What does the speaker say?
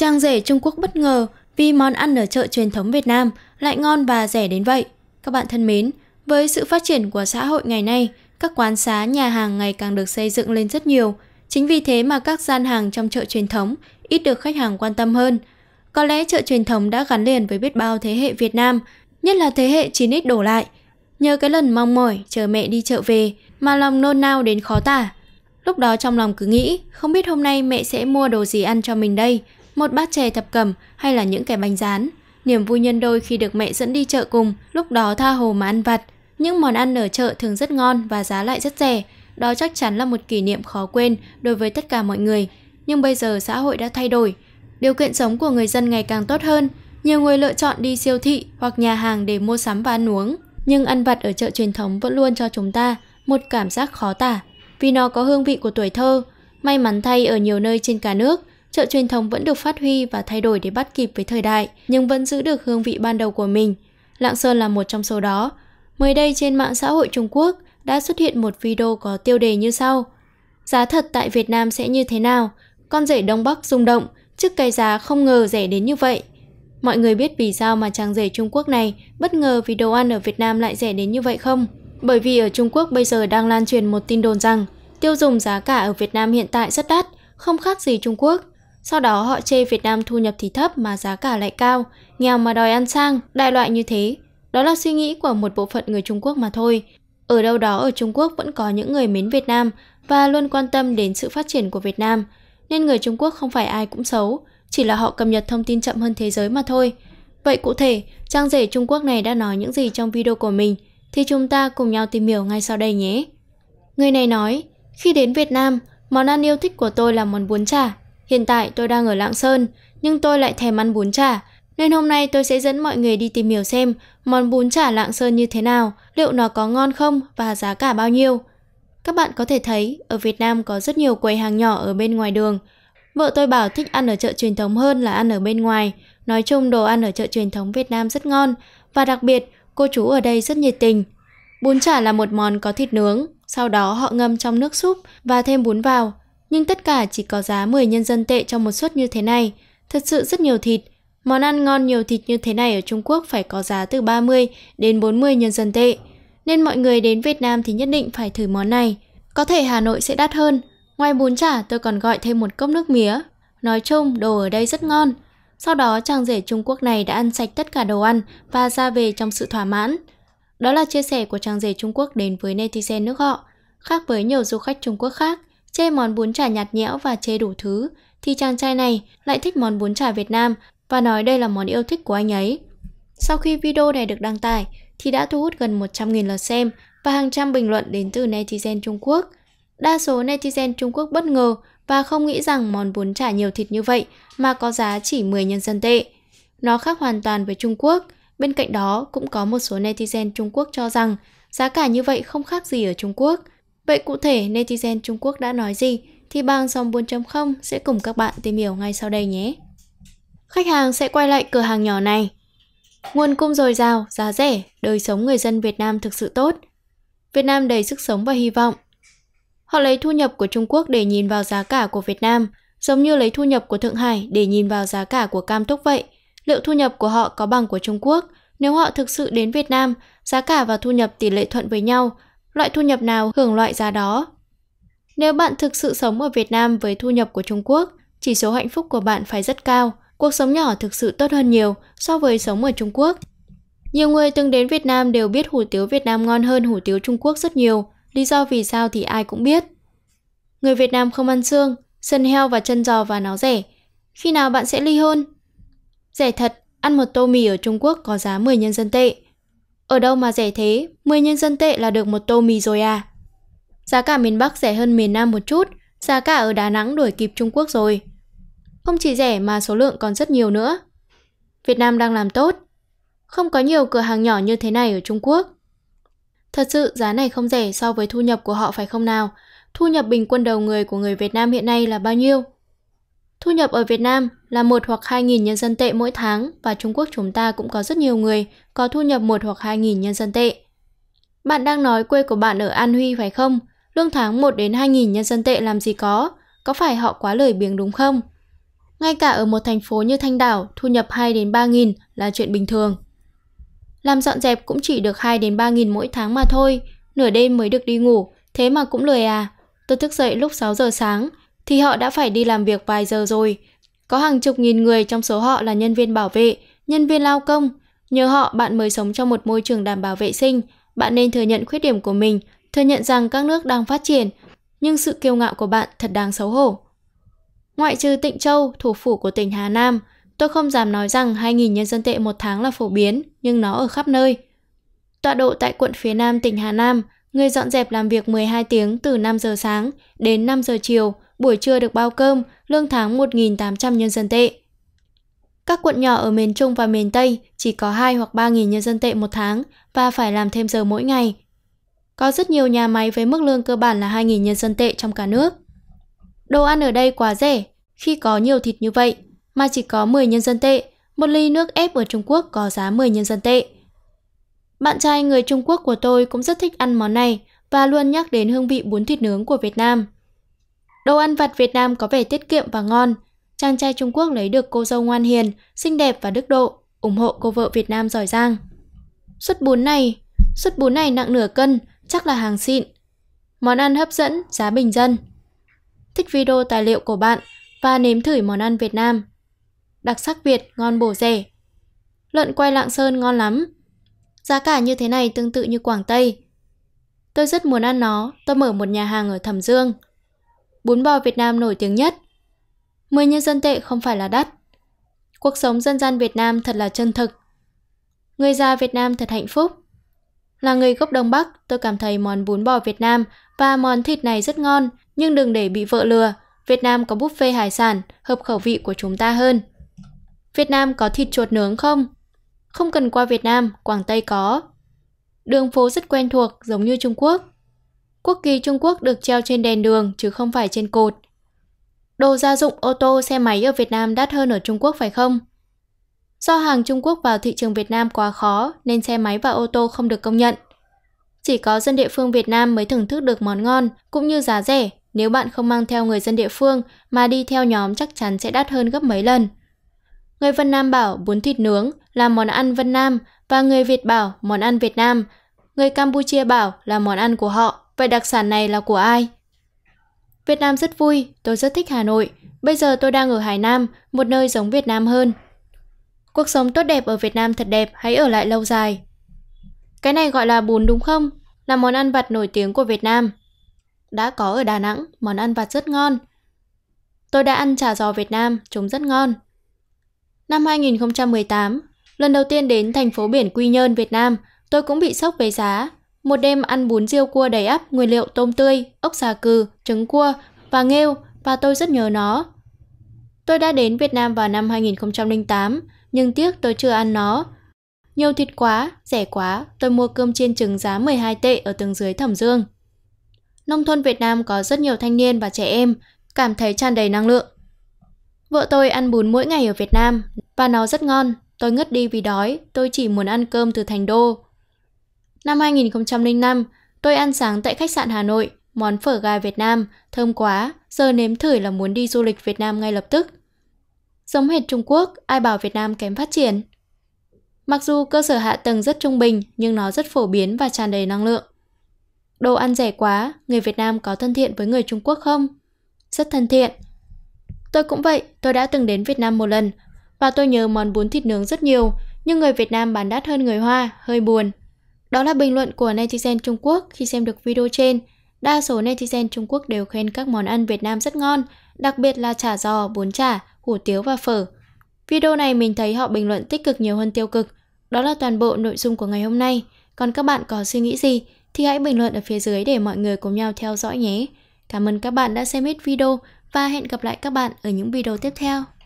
chàng rể Trung Quốc bất ngờ vì món ăn ở chợ truyền thống Việt Nam lại ngon và rẻ đến vậy. Các bạn thân mến, với sự phát triển của xã hội ngày nay, các quán xá, nhà hàng ngày càng được xây dựng lên rất nhiều. Chính vì thế mà các gian hàng trong chợ truyền thống ít được khách hàng quan tâm hơn. Có lẽ chợ truyền thống đã gắn liền với biết bao thế hệ Việt Nam, nhất là thế hệ 9X đổ lại. Nhờ cái lần mong mỏi chờ mẹ đi chợ về mà lòng nôn nao đến khó tả. Lúc đó trong lòng cứ nghĩ, không biết hôm nay mẹ sẽ mua đồ gì ăn cho mình đây, một bát chè thập cẩm hay là những cái bánh rán. Niềm vui nhân đôi khi được mẹ dẫn đi chợ cùng, lúc đó tha hồ mà ăn vặt. Những món ăn ở chợ thường rất ngon và giá lại rất rẻ. Đó chắc chắn là một kỷ niệm khó quên đối với tất cả mọi người. Nhưng bây giờ xã hội đã thay đổi. Điều kiện sống của người dân ngày càng tốt hơn. Nhiều người lựa chọn đi siêu thị hoặc nhà hàng để mua sắm và ăn uống. Nhưng ăn vặt ở chợ truyền thống vẫn luôn cho chúng ta một cảm giác khó tả. Vì nó có hương vị của tuổi thơ. May mắn thay ở nhiều nơi trên cả nước, chợ truyền thống vẫn được phát huy và thay đổi để bắt kịp với thời đại, nhưng vẫn giữ được hương vị ban đầu của mình. Lạng Sơn là một trong số đó. Mới đây trên mạng xã hội Trung Quốc đã xuất hiện một video có tiêu đề như sau. Giá thật tại Việt Nam sẽ như thế nào? Con rể Đông Bắc rung động, trước cái giá không ngờ rẻ đến như vậy. Mọi người biết vì sao mà chàng rể Trung Quốc này bất ngờ vì đồ ăn ở Việt Nam lại rẻ đến như vậy không? Bởi vì ở Trung Quốc bây giờ đang lan truyền một tin đồn rằng tiêu dùng giá cả ở Việt Nam hiện tại rất đắt, không khác gì Trung Quốc. Sau đó họ chê Việt Nam thu nhập thì thấp mà giá cả lại cao, nghèo mà đòi ăn sang, đại loại như thế. Đó là suy nghĩ của một bộ phận người Trung Quốc mà thôi. Ở đâu đó ở Trung Quốc vẫn có những người mến Việt Nam và luôn quan tâm đến sự phát triển của Việt Nam. Nên người Trung Quốc không phải ai cũng xấu, chỉ là họ cập nhật thông tin chậm hơn thế giới mà thôi. Vậy cụ thể, trang rể Trung Quốc này đã nói những gì trong video của mình thì chúng ta cùng nhau tìm hiểu ngay sau đây nhé. Người này nói, khi đến Việt Nam, món ăn yêu thích của tôi là món bún chả. Hiện tại tôi đang ở Lạng Sơn, nhưng tôi lại thèm ăn bún chả, nên hôm nay tôi sẽ dẫn mọi người đi tìm hiểu xem món bún chả Lạng Sơn như thế nào, liệu nó có ngon không và giá cả bao nhiêu. Các bạn có thể thấy, ở Việt Nam có rất nhiều quầy hàng nhỏ ở bên ngoài đường. Vợ tôi bảo thích ăn ở chợ truyền thống hơn là ăn ở bên ngoài. Nói chung đồ ăn ở chợ truyền thống Việt Nam rất ngon và đặc biệt cô chú ở đây rất nhiệt tình. Bún chả là một món có thịt nướng, sau đó họ ngâm trong nước súp và thêm bún vào nhưng tất cả chỉ có giá 10 nhân dân tệ cho một suất như thế này. Thật sự rất nhiều thịt. Món ăn ngon nhiều thịt như thế này ở Trung Quốc phải có giá từ 30 đến 40 nhân dân tệ. Nên mọi người đến Việt Nam thì nhất định phải thử món này. Có thể Hà Nội sẽ đắt hơn. Ngoài bún chả tôi còn gọi thêm một cốc nước mía. Nói chung đồ ở đây rất ngon. Sau đó chàng rể Trung Quốc này đã ăn sạch tất cả đồ ăn và ra về trong sự thỏa mãn. Đó là chia sẻ của chàng rể Trung Quốc đến với netizen nước họ. Khác với nhiều du khách Trung Quốc khác, Chê món bún chả nhạt nhẽo và chê đủ thứ, thì chàng trai này lại thích món bún chả Việt Nam và nói đây là món yêu thích của anh ấy. Sau khi video này được đăng tải thì đã thu hút gần 100.000 lượt xem và hàng trăm bình luận đến từ netizen Trung Quốc. Đa số netizen Trung Quốc bất ngờ và không nghĩ rằng món bún chả nhiều thịt như vậy mà có giá chỉ 10 nhân dân tệ. Nó khác hoàn toàn với Trung Quốc. Bên cạnh đó cũng có một số netizen Trung Quốc cho rằng giá cả như vậy không khác gì ở Trung Quốc. Vậy cụ thể netizen Trung Quốc đã nói gì thì bang dòng 4.0 sẽ cùng các bạn tìm hiểu ngay sau đây nhé. Khách hàng sẽ quay lại cửa hàng nhỏ này. Nguồn cung dồi dào, giá rẻ, đời sống người dân Việt Nam thực sự tốt. Việt Nam đầy sức sống và hy vọng. Họ lấy thu nhập của Trung Quốc để nhìn vào giá cả của Việt Nam, giống như lấy thu nhập của Thượng Hải để nhìn vào giá cả của Cam Túc vậy. Liệu thu nhập của họ có bằng của Trung Quốc? Nếu họ thực sự đến Việt Nam, giá cả và thu nhập tỷ lệ thuận với nhau, loại thu nhập nào hưởng loại giá đó. Nếu bạn thực sự sống ở Việt Nam với thu nhập của Trung Quốc, chỉ số hạnh phúc của bạn phải rất cao, cuộc sống nhỏ thực sự tốt hơn nhiều so với sống ở Trung Quốc. Nhiều người từng đến Việt Nam đều biết hủ tiếu Việt Nam ngon hơn hủ tiếu Trung Quốc rất nhiều, lý do vì sao thì ai cũng biết. Người Việt Nam không ăn xương, sân heo và chân giò và nó rẻ. Khi nào bạn sẽ ly hôn? Rẻ thật, ăn một tô mì ở Trung Quốc có giá 10 nhân dân tệ, ở đâu mà rẻ thế, 10 nhân dân tệ là được một tô mì rồi à. Giá cả miền Bắc rẻ hơn miền Nam một chút, giá cả ở Đà Nẵng đuổi kịp Trung Quốc rồi. Không chỉ rẻ mà số lượng còn rất nhiều nữa. Việt Nam đang làm tốt. Không có nhiều cửa hàng nhỏ như thế này ở Trung Quốc. Thật sự giá này không rẻ so với thu nhập của họ phải không nào? Thu nhập bình quân đầu người của người Việt Nam hiện nay là bao nhiêu? Thu nhập ở Việt Nam là 1 hoặc 2 nghìn nhân dân tệ mỗi tháng và Trung Quốc chúng ta cũng có rất nhiều người có thu nhập 1 hoặc 2 nghìn nhân dân tệ. Bạn đang nói quê của bạn ở An Huy phải không? Lương tháng 1 đến 2 nghìn nhân dân tệ làm gì có? Có phải họ quá lời biếng đúng không? Ngay cả ở một thành phố như Thanh Đảo, thu nhập 2 đến 3 nghìn là chuyện bình thường. Làm dọn dẹp cũng chỉ được 2 đến 3 nghìn mỗi tháng mà thôi, nửa đêm mới được đi ngủ, thế mà cũng lười à. Tôi thức dậy lúc 6 giờ sáng, thì họ đã phải đi làm việc vài giờ rồi. Có hàng chục nghìn người trong số họ là nhân viên bảo vệ, nhân viên lao công. Nhờ họ bạn mới sống trong một môi trường đảm bảo vệ sinh, bạn nên thừa nhận khuyết điểm của mình, thừa nhận rằng các nước đang phát triển, nhưng sự kiêu ngạo của bạn thật đáng xấu hổ. Ngoại trừ Tịnh Châu, thủ phủ của tỉnh Hà Nam, tôi không dám nói rằng 2.000 nhân dân tệ một tháng là phổ biến, nhưng nó ở khắp nơi. Tọa độ tại quận phía Nam tỉnh Hà Nam, người dọn dẹp làm việc 12 tiếng từ 5 giờ sáng đến 5 giờ chiều – buổi trưa được bao cơm, lương tháng 1.800 nhân dân tệ. Các quận nhỏ ở miền Trung và miền Tây chỉ có 2 hoặc 3.000 nhân dân tệ một tháng và phải làm thêm giờ mỗi ngày. Có rất nhiều nhà máy với mức lương cơ bản là 2.000 nhân dân tệ trong cả nước. Đồ ăn ở đây quá rẻ, khi có nhiều thịt như vậy mà chỉ có 10 nhân dân tệ, một ly nước ép ở Trung Quốc có giá 10 nhân dân tệ. Bạn trai người Trung Quốc của tôi cũng rất thích ăn món này và luôn nhắc đến hương vị bún thịt nướng của Việt Nam. Đồ ăn vặt Việt Nam có vẻ tiết kiệm và ngon. Chàng trai Trung Quốc lấy được cô dâu ngoan hiền, xinh đẹp và đức độ, ủng hộ cô vợ Việt Nam giỏi giang. Suất bún này, suất bún này nặng nửa cân, chắc là hàng xịn. Món ăn hấp dẫn, giá bình dân. Thích video tài liệu của bạn và nếm thử món ăn Việt Nam. Đặc sắc Việt, ngon bổ rẻ. Lợn quay Lạng Sơn ngon lắm. Giá cả như thế này tương tự như Quảng Tây. Tôi rất muốn ăn nó, tôi mở một nhà hàng ở Thẩm Dương bún bò Việt Nam nổi tiếng nhất. 10 nhân dân tệ không phải là đắt. Cuộc sống dân gian Việt Nam thật là chân thực. Người già Việt Nam thật hạnh phúc. Là người gốc Đông Bắc, tôi cảm thấy món bún bò Việt Nam và món thịt này rất ngon, nhưng đừng để bị vợ lừa. Việt Nam có buffet hải sản, hợp khẩu vị của chúng ta hơn. Việt Nam có thịt chuột nướng không? Không cần qua Việt Nam, Quảng Tây có. Đường phố rất quen thuộc, giống như Trung Quốc. Quốc kỳ Trung Quốc được treo trên đèn đường chứ không phải trên cột. Đồ gia dụng ô tô, xe máy ở Việt Nam đắt hơn ở Trung Quốc phải không? Do hàng Trung Quốc vào thị trường Việt Nam quá khó nên xe máy và ô tô không được công nhận. Chỉ có dân địa phương Việt Nam mới thưởng thức được món ngon cũng như giá rẻ. Nếu bạn không mang theo người dân địa phương mà đi theo nhóm chắc chắn sẽ đắt hơn gấp mấy lần. Người Vân Nam bảo bún thịt nướng là món ăn Vân Nam và người Việt bảo món ăn Việt Nam. Người Campuchia bảo là món ăn của họ. Vậy đặc sản này là của ai? Việt Nam rất vui, tôi rất thích Hà Nội. Bây giờ tôi đang ở Hải Nam, một nơi giống Việt Nam hơn. Cuộc sống tốt đẹp ở Việt Nam thật đẹp, hãy ở lại lâu dài. Cái này gọi là bún đúng không? Là món ăn vặt nổi tiếng của Việt Nam. Đã có ở Đà Nẵng, món ăn vặt rất ngon. Tôi đã ăn chả giò Việt Nam, chúng rất ngon. Năm 2018, lần đầu tiên đến thành phố biển Quy Nhơn, Việt Nam, tôi cũng bị sốc về giá. Một đêm ăn bún riêu cua đầy ắp nguyên liệu tôm tươi, ốc xà cừ, trứng cua và nghêu và tôi rất nhớ nó. Tôi đã đến Việt Nam vào năm 2008, nhưng tiếc tôi chưa ăn nó. Nhiều thịt quá, rẻ quá, tôi mua cơm chiên trứng giá 12 tệ ở tầng dưới Thẩm Dương. Nông thôn Việt Nam có rất nhiều thanh niên và trẻ em, cảm thấy tràn đầy năng lượng. Vợ tôi ăn bún mỗi ngày ở Việt Nam và nó rất ngon. Tôi ngất đi vì đói, tôi chỉ muốn ăn cơm từ thành đô. Năm 2005, tôi ăn sáng tại khách sạn Hà Nội, món phở gà Việt Nam, thơm quá, giờ nếm thử là muốn đi du lịch Việt Nam ngay lập tức. Giống hệt Trung Quốc, ai bảo Việt Nam kém phát triển. Mặc dù cơ sở hạ tầng rất trung bình, nhưng nó rất phổ biến và tràn đầy năng lượng. Đồ ăn rẻ quá, người Việt Nam có thân thiện với người Trung Quốc không? Rất thân thiện. Tôi cũng vậy, tôi đã từng đến Việt Nam một lần, và tôi nhớ món bún thịt nướng rất nhiều, nhưng người Việt Nam bán đắt hơn người Hoa, hơi buồn. Đó là bình luận của netizen Trung Quốc khi xem được video trên. Đa số netizen Trung Quốc đều khen các món ăn Việt Nam rất ngon, đặc biệt là chả giò, bún chả, hủ tiếu và phở. Video này mình thấy họ bình luận tích cực nhiều hơn tiêu cực. Đó là toàn bộ nội dung của ngày hôm nay. Còn các bạn có suy nghĩ gì thì hãy bình luận ở phía dưới để mọi người cùng nhau theo dõi nhé. Cảm ơn các bạn đã xem hết video và hẹn gặp lại các bạn ở những video tiếp theo.